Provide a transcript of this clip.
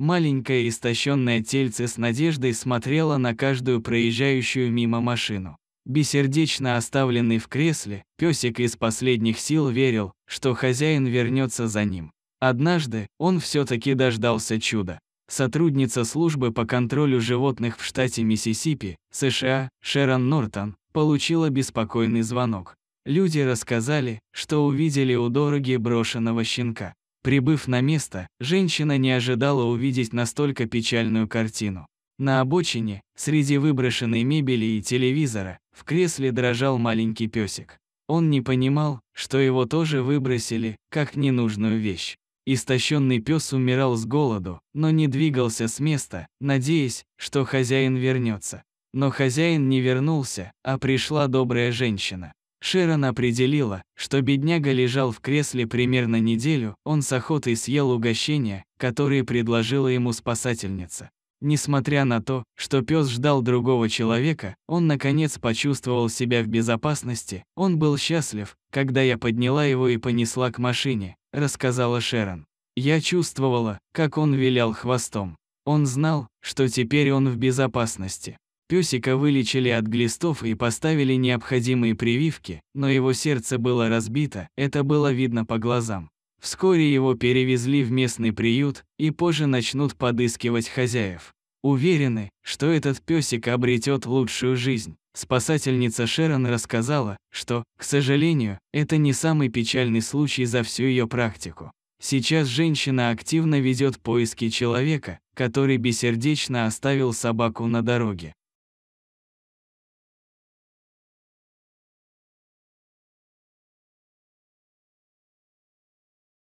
Маленькое истощенное тельце с надеждой смотрело на каждую проезжающую мимо машину. Бессердечно оставленный в кресле, песик из последних сил верил, что хозяин вернется за ним. Однажды он все-таки дождался чуда. Сотрудница службы по контролю животных в штате Миссисипи, США, Шерон Нортон, получила беспокойный звонок. Люди рассказали, что увидели у дороги брошенного щенка. Прибыв на место, женщина не ожидала увидеть настолько печальную картину. На обочине, среди выброшенной мебели и телевизора, в кресле дрожал маленький песик. Он не понимал, что его тоже выбросили, как ненужную вещь. Истощенный пес умирал с голоду, но не двигался с места, надеясь, что хозяин вернется. Но хозяин не вернулся, а пришла добрая женщина. Шерон определила, что бедняга лежал в кресле примерно неделю, он с охотой съел угощение, которое предложила ему спасательница. Несмотря на то, что пес ждал другого человека, он наконец почувствовал себя в безопасности, он был счастлив, когда я подняла его и понесла к машине, рассказала Шерон. Я чувствовала, как он вилял хвостом. Он знал, что теперь он в безопасности. Пёсика вылечили от глистов и поставили необходимые прививки, но его сердце было разбито, это было видно по глазам. Вскоре его перевезли в местный приют и позже начнут подыскивать хозяев. Уверены, что этот пёсик обретёт лучшую жизнь. Спасательница Шерон рассказала, что, к сожалению, это не самый печальный случай за всю её практику. Сейчас женщина активно ведёт поиски человека, который бессердечно оставил собаку на дороге.